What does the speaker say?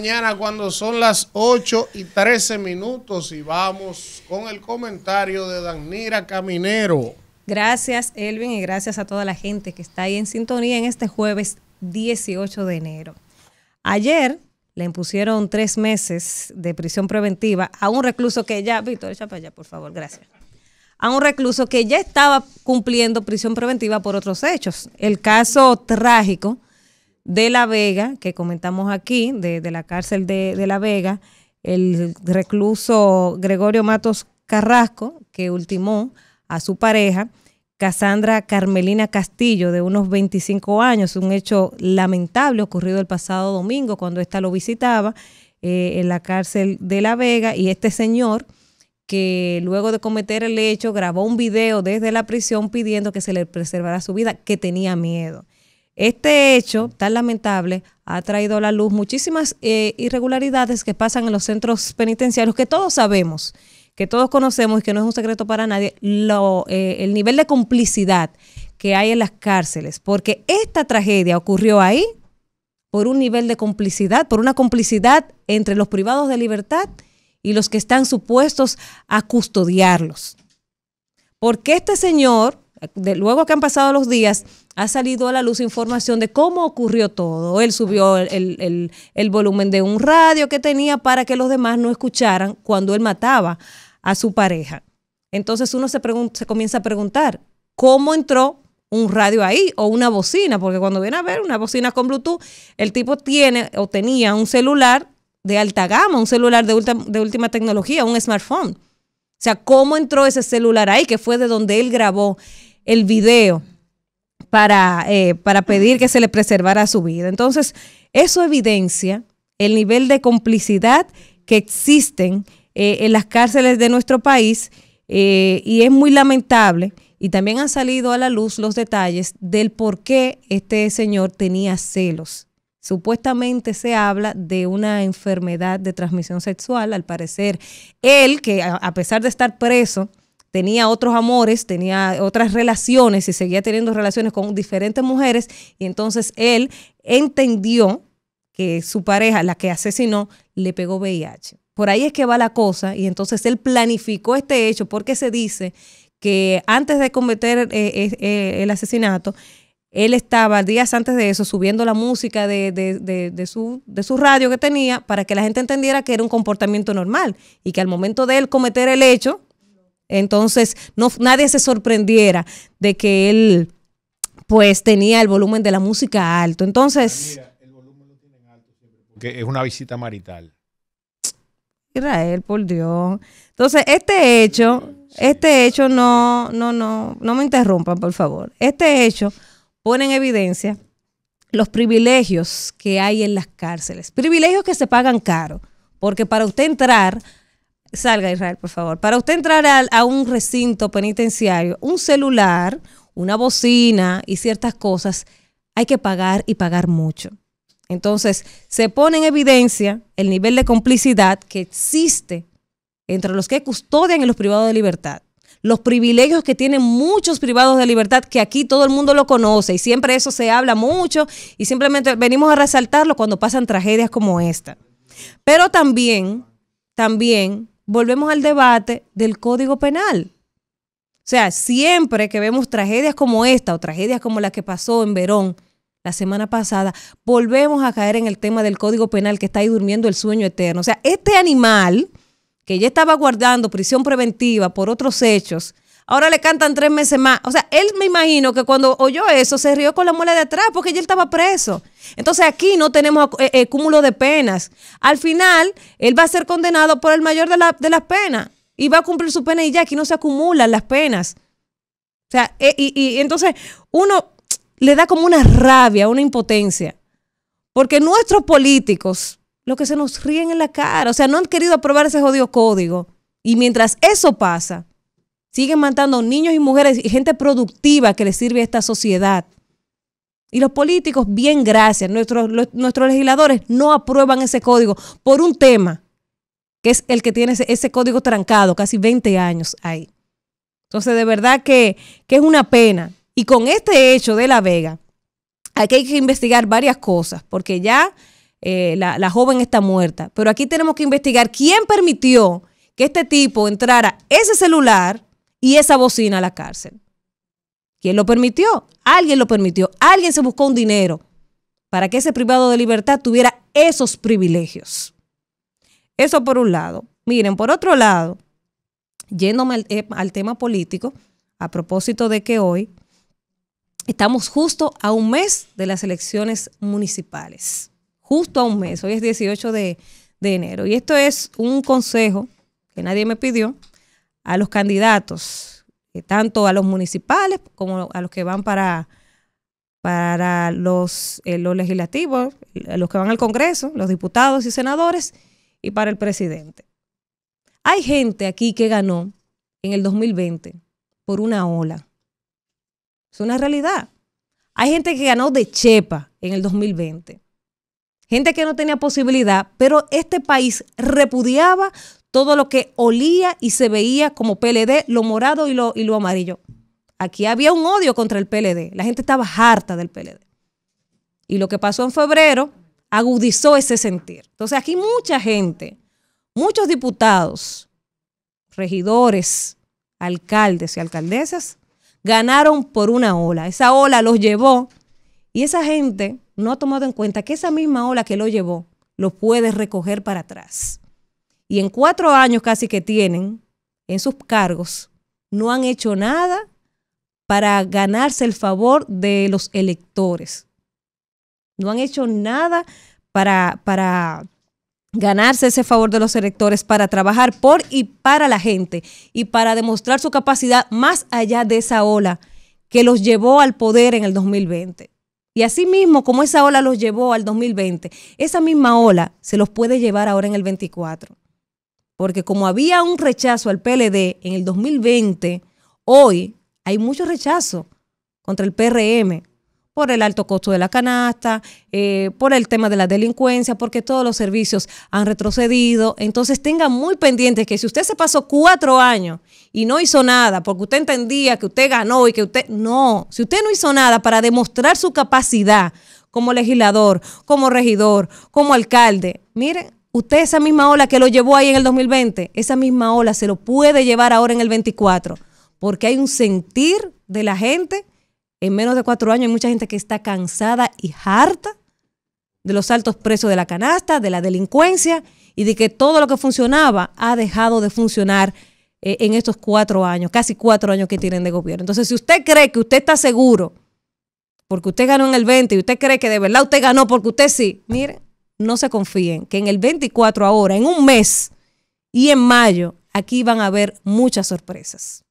mañana cuando son las 8 y 13 minutos y vamos con el comentario de Danira Caminero. Gracias Elvin y gracias a toda la gente que está ahí en sintonía en este jueves 18 de enero. Ayer le impusieron tres meses de prisión preventiva a un recluso que ya, Víctor, echa para allá, por favor, gracias. A un recluso que ya estaba cumpliendo prisión preventiva por otros hechos. El caso trágico de La Vega, que comentamos aquí, de, la cárcel de, La Vega, el recluso Gregorio Matos Carrasco, que ultimó a su pareja, Casandra Carmelina Castillo, de unos 25 años, un hecho lamentable ocurrido el pasado domingo cuando ésta lo visitaba eh, en la cárcel de La Vega y este señor que luego de cometer el hecho grabó un video desde la prisión pidiendo que se le preservara su vida, que tenía miedo. Este hecho tan lamentable ha traído a la luz muchísimas eh, irregularidades que pasan en los centros penitenciarios, que todos sabemos, que todos conocemos y que no es un secreto para nadie, eh, el nivel de complicidad que hay en las cárceles, porque esta tragedia ocurrió ahí por un nivel de complicidad, por una complicidad entre los privados de libertad y los que están supuestos a custodiarlos. Porque este señor luego que han pasado los días, ha salido a la luz información de cómo ocurrió todo. Él subió el, volumen de un radio que tenía para que los demás no escucharan cuando él mataba a su pareja. Entonces uno se, se comienza a preguntar, ¿cómo entró un radio ahí o una bocina? Porque cuando viene a ver una bocina con Bluetooth, el tipo tiene o tenía un celular de alta gama, un celular de, de última tecnología, un smartphone. O sea, ¿cómo entró ese celular ahí, que fue de donde él grabó el video para, eh, para pedir que se le preservara su vida. Entonces, eso evidencia el nivel de complicidad que existen eh, en las cárceles de nuestro país eh, y es muy lamentable. Y también han salido a la luz los detalles del por qué este señor tenía celos. Supuestamente se habla de una enfermedad de transmisión sexual, al parecer él, que a pesar de estar preso, tenía otros amores, tenía otras relaciones y seguía teniendo relaciones con diferentes mujeres y entonces él entendió que su pareja, la que asesinó, le pegó VIH. Por ahí es que va la cosa y entonces él planificó este hecho porque se dice que antes de cometer eh, eh, eh, el asesinato, él estaba días antes de eso subiendo la música de, de, su, de su radio que tenía para que la gente entendiera que era un comportamiento normal y que al momento de él cometer el hecho, entonces, no, nadie se sorprendiera de que él pues tenía el volumen de la música alto. Entonces... Pues mira, el volumen lo tienen alto siempre porque es una visita marital. Israel, por Dios. Entonces, este hecho, este hecho no, no, no, no me interrumpan, por favor. Este hecho pone en evidencia los privilegios que hay en las cárceles. Privilegios que se pagan caro, porque para usted entrar salga Israel, por favor. Para usted entrar a, un recinto penitenciario, un celular, una bocina y ciertas cosas, hay que pagar y pagar mucho. Entonces, se pone en evidencia el nivel de complicidad que existe entre los que custodian y los privados de libertad. Los privilegios que tienen muchos privados de libertad, que aquí todo el mundo lo conoce y siempre eso se habla mucho y simplemente venimos a resaltarlo cuando pasan tragedias como esta. Pero también, también volvemos al debate del Código Penal. O sea, siempre que vemos tragedias como esta o tragedias como la que pasó en Verón la semana pasada, volvemos a caer en el tema del Código Penal que está ahí durmiendo el sueño eterno. O sea, este animal que ya estaba guardando prisión preventiva por otros hechos, ahora le cantan tres meses más. O sea, él me imagino que cuando oyó eso se rió con la muela de atrás porque ya él estaba preso. Entonces aquí no tenemos eh, eh, cúmulo de penas. Al final, él va a ser condenado por el mayor de, de las penas y va a cumplir su pena y ya aquí no se acumulan las penas. O sea, eh, y, y entonces uno le da como una rabia, una impotencia. Porque nuestros políticos, lo que se nos ríen en la cara, o sea, no han querido aprobar ese jodido código. Y mientras eso pasa, Siguen matando niños y mujeres y gente productiva que les sirve a esta sociedad. Y los políticos, bien gracias, nuestros, nuestros legisladores no aprueban ese código por un tema, que es el que tiene ese, código trancado, casi 20 años ahí. Entonces, de verdad que, es una pena. Y con este hecho de La Vega, aquí hay que investigar varias cosas, porque ya eh, la, la, joven está muerta. Pero aquí tenemos que investigar quién permitió que este tipo entrara ese celular y esa bocina a la cárcel. ¿Quién lo permitió? Alguien lo permitió. Alguien se buscó un dinero para que ese privado de libertad tuviera esos privilegios. Eso por un lado. Miren, por otro lado, yéndome al, eh, tema político, a propósito de que hoy estamos justo a un mes de las elecciones municipales. Justo a un mes. Hoy es 18 de, de enero. Y esto es un consejo que nadie me pidió, a los candidatos, eh, tanto a los municipales como a los que van para, para los, legislativos, eh, los legislativos, los que van al Congreso, los diputados y senadores, y para el presidente. Hay gente aquí que ganó en el 2020 por una ola. Es una realidad. Hay gente que ganó de chepa en el 2020. Gente que no tenía posibilidad, pero este país repudiaba todo lo que olía y se veía como PLD, lo morado y lo, y lo amarillo. Aquí había un odio contra el PLD. La gente estaba harta del PLD. Y lo que pasó en febrero agudizó ese sentir. Entonces aquí mucha gente, muchos diputados, regidores, alcaldes y alcaldesas, ganaron por una ola. Esa ola los llevó y esa gente no ha tomado en cuenta que esa misma ola que lo llevó lo puede recoger para atrás. Y en cuatro años casi que tienen en sus cargos, no han hecho nada para ganarse el favor de los electores. No han hecho nada para, para ganarse ese favor de los electores para trabajar por y para la gente y para demostrar su capacidad más allá de esa ola que los llevó al poder en el 2020. Y así mismo, como esa ola los llevó al 2020, esa misma ola se los puede llevar ahora en el 24 porque como había un rechazo al PLD en el 2020, hoy hay mucho rechazo contra el PRM por el alto costo de la canasta, eh, por el tema de la delincuencia, porque todos los servicios han retrocedido. Entonces tengan muy pendientes que si usted se pasó cuatro años y no hizo nada, porque usted entendía que usted ganó y que usted... No, si usted no hizo nada para demostrar su capacidad como legislador, como regidor, como alcalde, miren, Usted esa misma ola que lo llevó ahí en el 2020, esa misma ola se lo puede llevar ahora en el 24, porque hay un sentir de la gente. En menos de cuatro años hay mucha gente que está cansada y harta de los altos precios de la canasta, de la delincuencia y de que todo lo que funcionaba ha dejado de funcionar eh, en estos cuatro años, casi cuatro años que tienen de gobierno. Entonces, si usted cree que usted está seguro porque usted ganó en el 20 y usted cree que de verdad usted ganó porque usted sí, mire no se confíen, que en el 24 ahora, en un mes y en mayo, aquí van a haber muchas sorpresas.